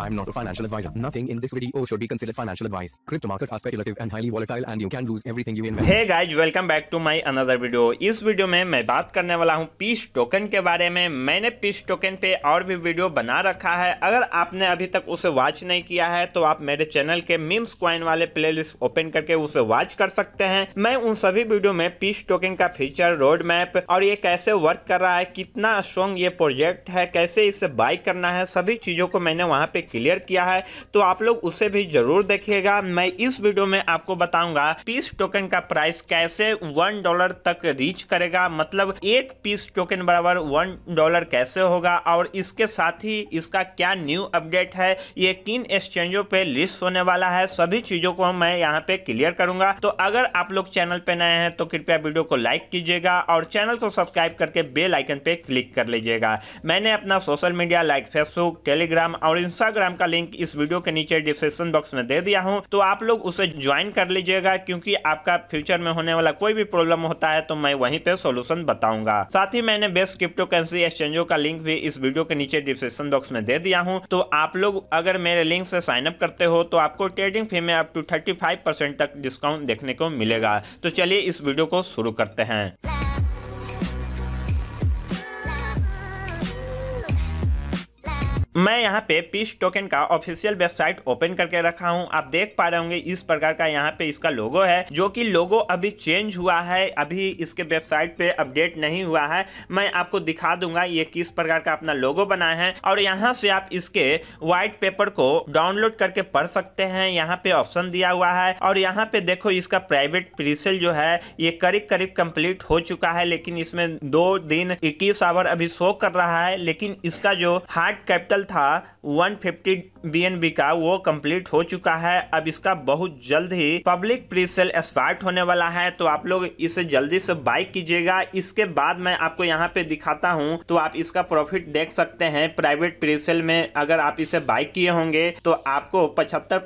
I'm not a financial advisor. Nothing in this video should be considered financial advice. Crypto market are speculative and highly volatile and you can lose everything you invest. Hey guys, welcome back to my another video. इस video में मैं बात करने वाला हूँ piece token के बारे में मैंने पीस टोकन पे और भी वीडियो बना रखा है अगर आपने अभी तक उसे वॉच नहीं किया है तो आप मेरे चैनल के मीम्स क्वाइन वाले प्ले ओपन करके उसे वॉच कर सकते हैं मैं उन सभी वीडियो में पीस टोकन का फीचर रोड मैप और ये कैसे वर्क कर रहा है कितना स्ट्रॉन्ग ये प्रोजेक्ट है कैसे इसे बाई करना है सभी चीजों को मैंने वहाँ पे क्लियर किया है तो आप लोग उसे भी जरूर देखिएगा मैं इस वीडियो में आपको बताऊंगा पीस टोकन का प्राइस कैसे वन डॉलर तक रीच करेगा मतलब एक पीस टोकन बराबर वन डॉलर कैसे होगा और इसके साथ ही इसका क्या न्यू अपडेट है ये किन एक्सचेंजों पे लिस्ट होने वाला है सभी चीजों को मैं यहाँ पे क्लियर करूंगा तो अगर आप लोग चैनल पे नए हैं तो कृपया वीडियो को लाइक कीजिएगा और चैनल को सब्सक्राइब करके बेल आइकन पे क्लिक कर लीजिएगा मैंने अपना social media like Facebook Telegram और इंस्टाग्राम इंस्टाग्राम का लिंक इस वीडियो के नीचे डिस्क्रिप्शन बॉक्स में दे दिया हूँ तो आप लोग उसे ज्वाइन कर लीजिएगा क्योंकि आपका फ्यूचर में होने वाला कोई भी प्रॉब्लम होता है तो मैं वहीं पे सोल्यूशन बताऊंगा साथ ही मैंने बेस्ट क्रिप्टो करेंसी एक्सचेंजों का लिंक भी इस वीडियो के नीचे डिस्क्रिप्शन बॉक्स में दे दिया हूँ तो आप लोग अगर मेरे लिंक से साइन अप करते हो तो आपको ट्रेडिंग फी में अप टू थर्टी तक डिस्काउंट देखने को मिलेगा तो चलिए इस वीडियो को शुरू करते हैं मैं यहाँ पे पीस टोकन का ऑफिशियल वेबसाइट ओपन करके रखा हूँ आप देख पा रहे होंगे इस प्रकार का यहाँ पे इसका लोगो है जो कि लोगो अभी चेंज हुआ है अभी इसके वेबसाइट पे अपडेट नहीं हुआ है मैं आपको दिखा दूंगा ये किस प्रकार का अपना लोगो बना है और यहाँ से आप इसके व्हाइट पेपर को डाउनलोड करके पढ़ सकते हैं यहाँ पे ऑप्शन दिया हुआ है और यहाँ पे देखो इसका प्राइवेट प्रीसेल जो है ये करीब करीब कम्प्लीट हो चुका है लेकिन इसमें दो दिन इक्कीस आवर अभी शो कर रहा है लेकिन इसका जो हार्ड कैपिटल था 150 फिफ्टी का वो कंप्लीट हो चुका है अब इसका बहुत जल्द ही पब्लिक प्री सेल स्टार्ट होने वाला है तो आप लोग इसे जल्दी से बाइक कीजिएगा इसके बाद मैं आपको यहाँ पे दिखाता हूँ तो आप इसका प्रॉफिट देख सकते हैं प्राइवेट प्री सेल में अगर आप इसे बाइक किए होंगे तो आपको पचहत्तर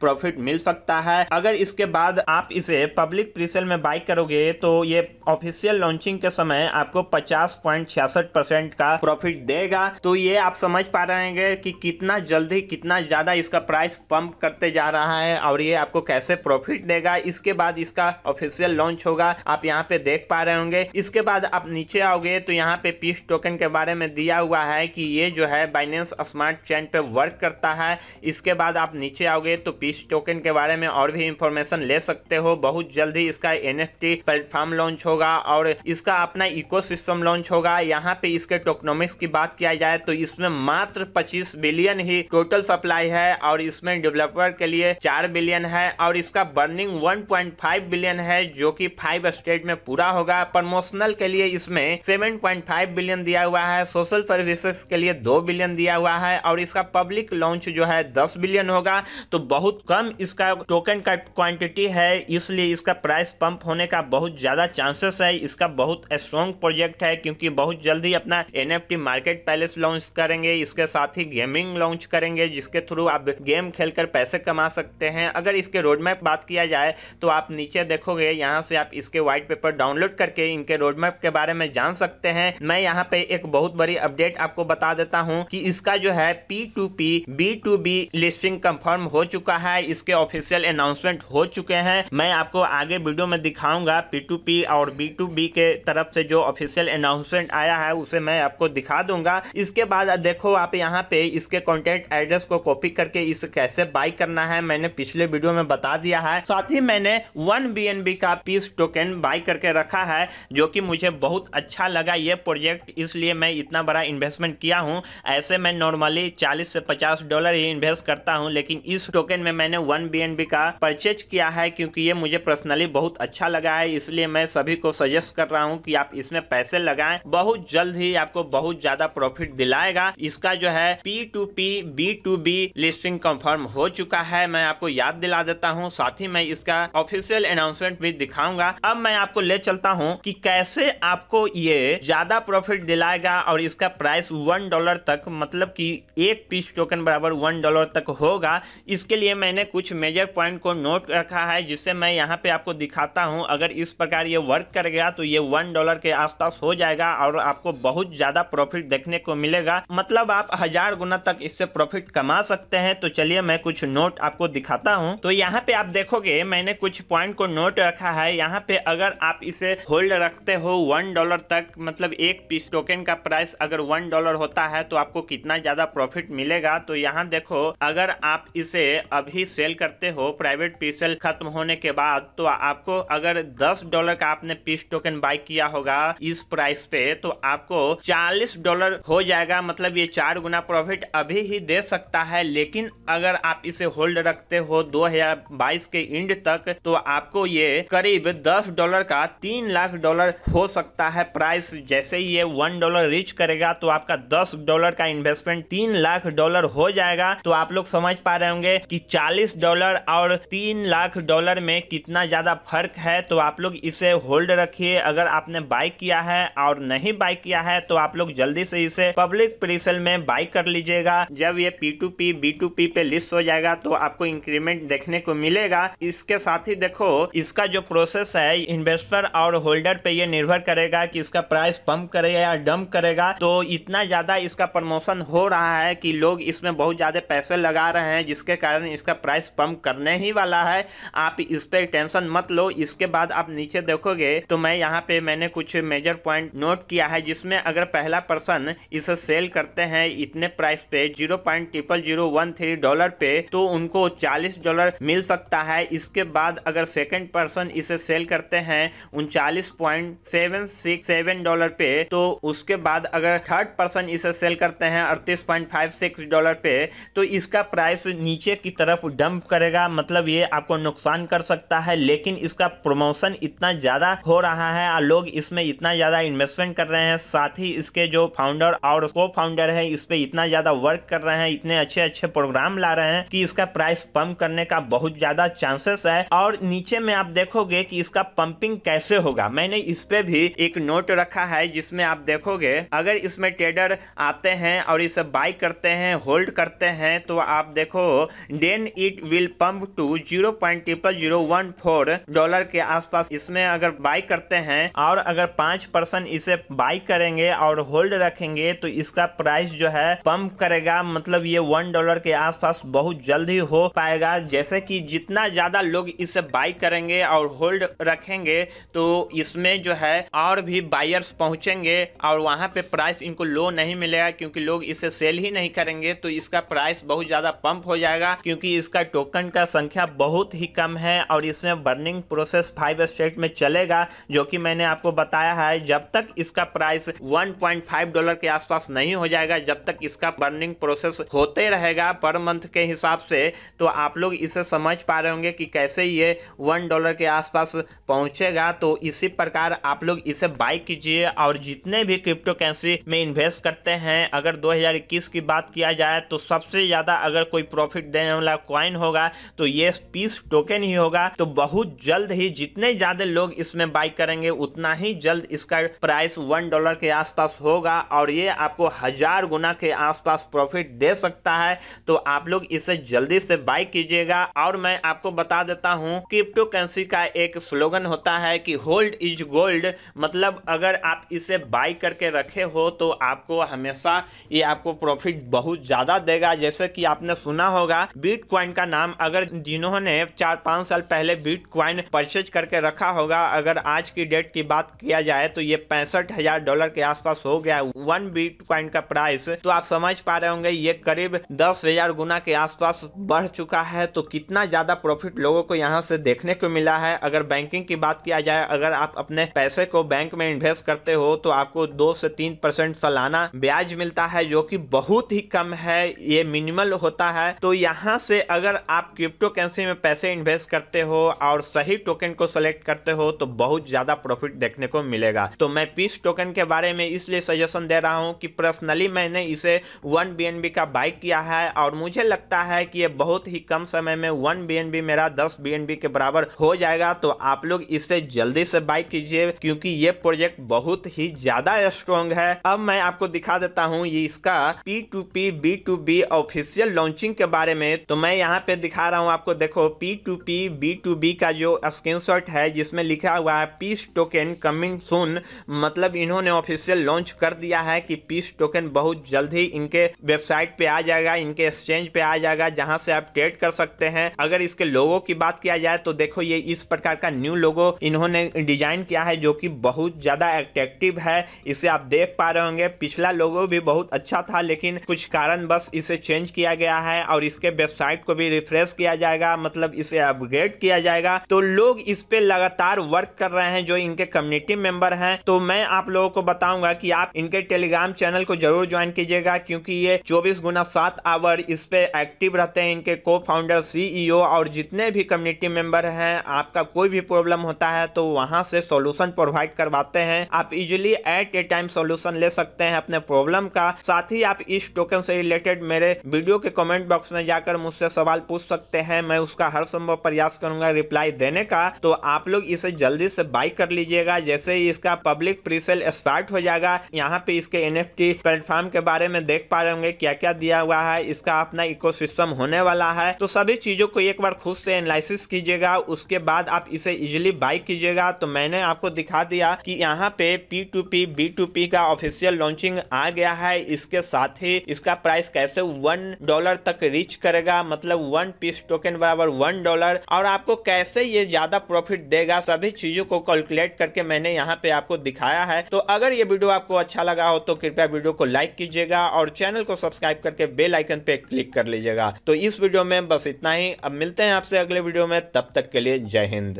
प्रॉफिट मिल सकता है अगर इसके बाद आप इसे पब्लिक प्रीसेल में बाइक करोगे तो ये ऑफिशियल लॉन्चिंग के समय आपको पचास का प्रॉफिट देगा तो ये आप समझ पा रहे हैं कि कितना जल्दी कितना ज़्यादा इसका प्राइस पंप करते जा रहा है और ये आपको कैसे प्रॉफिट देगा इसके बाद इसका ऑफिशियल लॉन्च होगा आप यहाँ पे देख पा रहे होंगे इसके बाद आप नीचे आओगे तो यहाँ पे पीस टोकन के बारे में दिया हुआ है कि ये जो है बाइनेंस स्मार्ट चैन पे वर्क करता है इसके बाद आप नीचे आओगे तो पीस टोकन के बारे में और भी इंफॉर्मेशन ले सकते हो बहुत जल्दी इसका एन प्लेटफॉर्म लॉन्च होगा और इसका अपना इको लॉन्च होगा यहाँ पे इसके टोकनोमिक्स की बात किया जाए तो इस इसमें मात्र 25 बिलियन ही टोटल सप्लाई है और इसमें डेवलपर के लिए 4 बिलियन है और इसका बर्निंग 1.5 बिलियन है जो कि फाइव स्टेट में पूरा होगा प्रमोशनल के लिए इसमें 7.5 बिलियन दिया हुआ है सोशल सर्विसेस के लिए 2 बिलियन दिया हुआ है और इसका पब्लिक लॉन्च जो है दस बिलियन होगा तो बहुत कम इसका टोकन का क्वांटिटी है इसलिए इसका प्राइस पंप होने का बहुत ज़्यादा चांसेस है इसका बहुत स्ट्रॉन्ग प्रोजेक्ट है क्योंकि बहुत जल्दी अपना एन मार्केट पैलेस लॉन्च करेंगे इसके साथ ही गेमिंग लॉन्च करेंगे जिसके थ्रू आप गेम खेलकर पैसे कमा सकते हैं अगर इसके रोड मैप बात किया जाए तो आप नीचे देखोगे यहाँ से आप इसके व्हाइट पेपर डाउनलोड करके इनके रोड मैप के बारे में जान सकते हैं मैं यहाँ पे एक बहुत बड़ी अपडेट आपको बता देता हूँ कि इसका जो है P two P B two B listing confirm हो चुका है इसके ऑफिशियल अनाउंसमेंट हो चुके हैं मैं आपको आगे वीडियो में दिखाऊंगा पी टू पी और बी टू बी के तरफ से जो ऑफिशियल अनाउंसमेंट आया है उसे मैं आपको दिखा दूंगा इसके बाद देखो आप यहाँ पे इसके कॉन्टेक्ट एड्रेस को कॉपी करके इसे कैसे बाई करना है मैंने पिछले वीडियो में बता दिया है साथ ही मैंने वन बी का पीस टोकन बाई करके रखा है जो कि मुझे बहुत अच्छा लगा ये प्रोजेक्ट इसलिए मैं इतना बड़ा इन्वेस्टमेंट किया हूँ ऐसे मैं नॉर्मली चालीस से पचास डॉलर ही इन्वेस्ट करता हूँ लेकिन इस टोकन में मैंने वन बी का परचेज किया है क्योंकि ये मुझे पर्सनली बहुत अच्छा लगा है इसलिए मैं सभी को सजेस्ट कर रहा हूँ कि आप इसमें पैसे लगाएं बहुत जल्द ही आपको बहुत ज़्यादा प्रॉफिट दिलाए जाएगा इसका जो है P two P B two B listing confirm हो चुका है मैं आपको याद दिला देता हूँ साथ ही मैं इसका ऑफिशियल अनाउंसमेंट भी दिखाऊंगा अब मैं आपको ले चलता हूँ कि कैसे आपको ये ज्यादा प्रॉफिट दिलाएगा और इसका प्राइस वन डॉलर तक मतलब कि एक पीस टोकन बराबर वन डॉलर तक होगा इसके लिए मैंने कुछ मेजर पॉइंट को नोट रखा है जिससे मैं यहाँ पे आपको दिखाता हूँ अगर इस प्रकार ये वर्क करेगा तो ये वन डॉलर के आसपास हो जाएगा और आपको बहुत ज़्यादा प्रॉफिट देखने को मिलेगा होगा मतलब आप हजार गुना तक इससे प्रॉफिट कमा सकते हैं तो चलिए मैं कुछ नोट आपको दिखाता हूँ तो यहाँ पे आप देखोगे मैंने कुछ पॉइंट को नोट रखा है यहाँ पे अगर आप इसे होल्ड रखते हो वन डॉलर तक मतलब एक पीस टोकन का प्राइस अगर वन डॉलर होता है तो आपको कितना ज्यादा प्रॉफिट मिलेगा तो यहाँ देखो अगर आप इसे अभी सेल करते हो प्राइवेट पीसल खत्म होने के बाद तो आपको अगर दस डॉलर का आपने पीस टोकन बाय किया होगा इस प्राइस पे तो आपको चालीस डॉलर हो जाएगा मतलब ये चार गुना प्रॉफिट अभी ही दे सकता है लेकिन अगर आप इसे होल्ड रखते हो 2022 के इंड तक तो आपको ये करीब 10 डॉलर का 3 लाख डॉलर हो सकता है प्राइस जैसे ही ये 1 डॉलर रीच करेगा तो आपका 10 डॉलर का इन्वेस्टमेंट 3 लाख डॉलर हो जाएगा तो आप लोग समझ पा रहे होंगे कि 40 डॉलर और 3 लाख डॉलर में कितना ज़्यादा फर्क है तो आप लोग इसे होल्ड रखिए अगर आपने बाय किया है और नहीं बाय किया है तो आप लोग जल्दी से इसे पब्लिक प्रीसेल में बाई कर लीजिएगा जब ये P two P B two P पे लिस्ट हो जाएगा तो आपको इंक्रीमेंट देखने को मिलेगा इसके साथ ही देखो इसका जो प्रोसेस है इन्वेस्टर और होल्डर पे ये निर्भर करेगा कि इसका प्राइस पंप करेगा या डंप करेगा तो इतना ज्यादा इसका प्रमोशन हो रहा है कि लोग इसमें बहुत ज्यादा पैसे लगा रहे हैं जिसके कारण इसका प्राइस पंप करने ही वाला है आप इस पर टेंशन मत लो इसके बाद आप नीचे देखोगे तो मैं यहाँ पे मैंने कुछ मेजर पॉइंट नोट किया है जिसमें अगर पहला पर्सन इसे सेल करते हैं इतने प्राइस पे zero point triple zero one three dollar पे तो उनको चालीस डॉलर मिल सकता है इसके बाद अगर सेकेंड पर्सन इसे सेल करते हैं उनचालीस point seven six seven dollar पे तो उसके बाद अगर थर्ड पर्सन इसे सेल करते हैं अड़तीस पॉइंट फाइव सिक्स डॉलर पे तो इसका प्राइस नीचे की तरफ डंप करेगा मतलब ये आपको नुकसान कर सकता है लेकिन इसका प्रमोशन इतना ज़्यादा हो रहा है और लोग इसमें इतना ज़्यादा इन्वेस्टमेंट कर रहे हैं साथ ही इसके जो फाउंडर और को फाउंडर है इस पर इतना ज़्यादा वर्क कर रहे हैं इतने अच्छे अच्छे प्रोग्राम ला रहे हैं कि इसका प्राइस पंप करने का बहुत ज़्यादा चांसेस है और नीचे में आप देखोगे कि इसका पंपिंग कैसे होगा मैंने इस पे भी एक नोट रखा है जिसमें आप देखोगे अगर इसमें ट्रेडर आते हैं और इसे बाय करते हैं होल्ड करते हैं तो आप देखो then it will pump to zero point triple zero one four dollar के आसपास इसमें अगर बाई करते हैं और अगर पांच परसेंट इसे बाई करेंगे और होल्ड रखेंगे तो इसका प्राइस जो है पंप करेगा मतलब ये वन डॉलर के आसपास बहुत जल्द ही हो पाएगा जैसे कि जितना ज़्यादा लोग इसे बाई करेंगे और होल्ड रखेंगे तो इसमें जो है और भी बायर्स पहुंचेंगे और वहां पे प्राइस इनको लो नहीं मिलेगा क्योंकि लोग इसे सेल ही नहीं करेंगे तो इसका प्राइस बहुत ज़्यादा पंप हो जाएगा क्योंकि इसका टोकन का संख्या बहुत ही कम है और इसमें बर्निंग प्रोसेस फाइव स्टेट में चलेगा जो कि मैंने आपको बताया है जब तक इसका प्राइस 1.5 डॉलर के आसपास नहीं हो जाएगा जब तक इसका बर्निंग प्रोसेस होते रहेगा पर मंथ के हिसाब से तो आप लोग इसे समझ पा रहे होंगे कि कैसे ये वन डॉलर के आसपास पहुंचेगा तो इसी प्रकार आप लोग इसे बाय कीजिए और जितने भी क्रिप्टो करेंसी में इन्वेस्ट करते हैं अगर 2021 की बात किया जाए तो सबसे ज़्यादा अगर कोई प्रॉफिट देने वाला क्वाइन होगा तो ये पीस टोकन ही होगा तो बहुत जल्द ही जितने ज़्यादा लोग इसमें बाई करेंगे उतना ही जल्द इसका प्राइस वन डॉलर के आसपास होगा और ये आपको हज़ार गुना के आसपास प्रॉफिट दे सकता है तो आप लोग इसे जल्दी से बाई कीजिएगा और मैं आपको बता देता हूँ क्रिप्टो करेंसी का एक स्लोगन होता है कि होल्ड इज गोल्ड मतलब अगर आप इसे बाई करके रखे हो तो आपको हमेशा ये आपको प्रॉफिट बहुत ज़्यादा देगा जैसे कि आपने सुना होगा बिटकॉइन का नाम अगर जिन्होंने चार पाँच साल पहले बिटकॉइन परचेज करके रखा होगा अगर आज की डेट की बात किया जाए तो ये पैंसठ डॉलर के आसपास हो गया वन बिटकॉइन का प्राइस तो आप समझ पा रहे होंगे ये करीब दस हजार गुना के आसपास बढ़ चुका है तो कितना ज्यादा प्रॉफिट लोगों को यहाँ से देखने को मिला है अगर बैंकिंग की बात किया जाए अगर आप अपने पैसे को बैंक में इन्वेस्ट करते हो तो आपको दो से तीन परसेंट सालाना ब्याज मिलता है जो की बहुत ही कम है ये मिनिमल होता है तो यहाँ से अगर आप क्रिप्टो करेंसी में पैसे इन्वेस्ट करते हो और सही टोकन को सेलेक्ट करते हो तो बहुत ज्यादा प्रॉफिट देखने को मिलेगा तो मैं पीस टोकन के बारे में इसलिए सजेशन दे रहा हूँ कि प्रश्न पर्सनली मैंने इसे वन बी का बाइक किया है और मुझे लगता है कि ये बहुत ही कम समय में वन बी मेरा दस बी के बराबर हो जाएगा तो आप लोग इसे जल्दी से बाइक कीजिए क्योंकि ये प्रोजेक्ट बहुत ही ज्यादा स्ट्रॉन्ग है अब मैं आपको दिखा देता हूँ ये इसका P two P B two B official launching के बारे में तो मैं यहाँ पे दिखा रहा हूँ आपको देखो P two P B two B का जो स्क्रीन है जिसमें लिखा हुआ है पीस टोकन कमिंग सुन मतलब इन्होंने ऑफिशियल लॉन्च कर दिया है कि पीस टोकन टोकन बहुत जल्द ही इनके वेबसाइट पे आ जाएगा इनके एक्सचेंज पे आ जाएगा जहां से आप ट्रेड कर सकते हैं अगर इसके लोगो की बात किया जाए तो देखो ये इस प्रकार का न्यू लोगो इन्होंने डिजाइन किया है जो कि बहुत ज्यादा एट्रेक्टिव है इसे आप देख पा रहे होंगे पिछला लोगो भी बहुत अच्छा था लेकिन कुछ कारण बस इसे चेंज किया गया है और इसके वेबसाइट को भी रिफ्रेश किया जाएगा मतलब इसे अपग्रेड किया जाएगा तो लोग इस पे लगातार वर्क कर रहे हैं जो इनके कम्युनिटी मेंबर हैं तो मैं आप लोगों को बताऊंगा कि आप इनके टेलीग्राम चैनल को जरूर ज्वाइन कीजिएगा क्योंकि ये चौबीस गुना सात आवर इस पे एक्टिव रहते हैं इनके को फाउंडर सीईओ और जितने भी कम्युनिटी मेंबर हैं आपका कोई भी प्रॉब्लम होता है तो वहां से सॉल्यूशन प्रोवाइड करवाते हैं आप easily at a time solution ले सकते हैं अपने प्रॉब्लम का साथ ही आप इस टोकन से रिलेटेड मेरे वीडियो के कॉमेंट बॉक्स में जाकर मुझसे सवाल पूछ सकते हैं मैं उसका हर संभव प्रयास करूंगा रिप्लाई देने का तो आप लोग इसे जल्दी से बाई कर लीजिएगा जैसे ही इसका पब्लिक प्रीसेल स्टार्ट हो जाएगा यहाँ पे इसके एनएफटी प्लेटफॉर्म के बारे में देख पा रहे होंगे क्या क्या दिया हुआ है इसका अपना इकोसिस्टम होने वाला है तो सभी चीज़ों को एक बार खुद से एनालिसिस कीजिएगा उसके बाद आप इसे इजिली बाई कीजिएगा तो मैंने आपको दिखा दिया कि यहाँ पे P two P B two P का ऑफिशियल लॉन्चिंग आ गया है इसके साथ ही इसका प्राइस कैसे वन डॉलर तक रीच करेगा मतलब वन पीस टोकन बराबर वन डॉलर और आपको कैसे ये ज्यादा प्रॉफिट देगा सभी चीजों को कैलकुलेट करके मैंने यहाँ पे आपको दिखाया है तो अगर ये वीडियो आपको अच्छा लगा हो तो कृपया वीडियो को लाइक कीजिएगा और चैनल को सब्सक्राइब करके बेल आइकन पे क्लिक कर लीजिएगा तो इस वीडियो में बस इतना ही अब मिलते हैं आपसे अगले वीडियो में तब तक के लिए जय हिंद